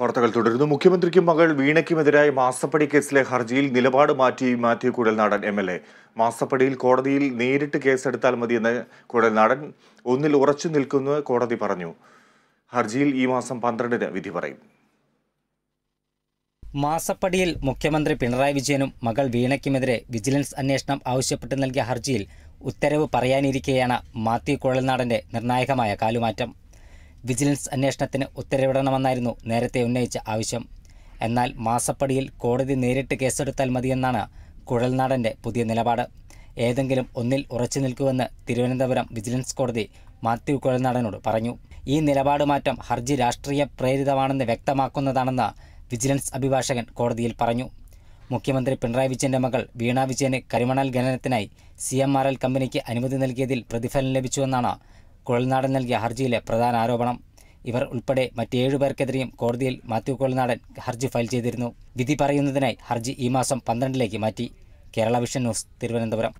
വാർത്തകൾ തുടരുന്നു മുഖ്യമന്ത്രിക്കും മകൾ വീണയ്ക്കുമെതിരായ മാസപ്പടി കേസിലെ ഹർജിയിൽ നിലപാട് മാറ്റി Mathew Kuzhalnadan M L A മാസപ്പടിയിൽ കോടതിയിൽ നേരിട്ട് കേസെടുത്താൽ മതിയെന്ന് കുഴൽനാടൻ ഒന്നിൽ ഉറച്ചു നിൽക്കുന്നു കോടതി പറഞ്ഞു ഹർജിയിൽ ഈ മാസം പന്ത്രണ്ടിന് വിധി പറയും മാസപ്പടിയിൽ മുഖ്യമന്ത്രി പിണറായി വിജയനും മകൾ വീണയ്ക്കുമെതിരെ വിജിലൻസ് അന്വേഷണം ആവശ്യപ്പെട്ട് നൽകിയ ഹർജിയിൽ ഉത്തരവ് പറയാനിരിക്കെയാണ് മാത്യു കുഴൽനാടന്റെ നിർണായകമായ കാലുമാറ്റം വിജിലൻസ് അന്വേഷണത്തിന് ഉത്തരവിടണമെന്നായിരുന്നു നേരത്തെ ഉന്നയിച്ച ആവശ്യം എന്നാൽ മാസപ്പടിയിൽ കോടതി നേരിട്ട് കേസെടുത്താൽ മതിയെന്നാണ് കുഴൽനാടൻ്റെ പുതിയ നിലപാട് ഏതെങ്കിലും ഒന്നിൽ ഉറച്ചു നിൽക്കുമെന്ന് തിരുവനന്തപുരം വിജിലൻസ് കോടതി മാത്യു കുഴൽനാടനോട് പറഞ്ഞു ഈ നിലപാട് മാറ്റം ഹർജി രാഷ്ട്രീയ പ്രേരിതമാണെന്ന് വ്യക്തമാക്കുന്നതാണെന്ന് വിജിലൻസ് അഭിഭാഷകൻ കോടതിയിൽ പറഞ്ഞു മുഖ്യമന്ത്രി പിണറായി വിജയൻ്റെ മകൾ വീണ വിജയന് കരിമണൽ ഖനനത്തിനായി സി എം ആർ എൽ കമ്പനിക്ക് അനുമതി നൽകിയതിൽ പ്രതിഫലം ലഭിച്ചുവെന്നാണ് കുഴൽനാടൻ നൽകിയ ഹർജിയിലെ പ്രധാന ആരോപണം ഇവർ ഉൾപ്പെടെ മറ്റേഴു പേർക്കെതിരെയും കോടതിയിൽ മാത്യു കുഴൽനാടൻ ഹർജി ഫയൽ ചെയ്തിരുന്നു വിധി പറയുന്നതിനായി ഹർജി ഈ മാസം പന്ത്രണ്ടിലേക്ക് മാറ്റി കേരള വിഷൻ ന്യൂസ് തിരുവനന്തപുരം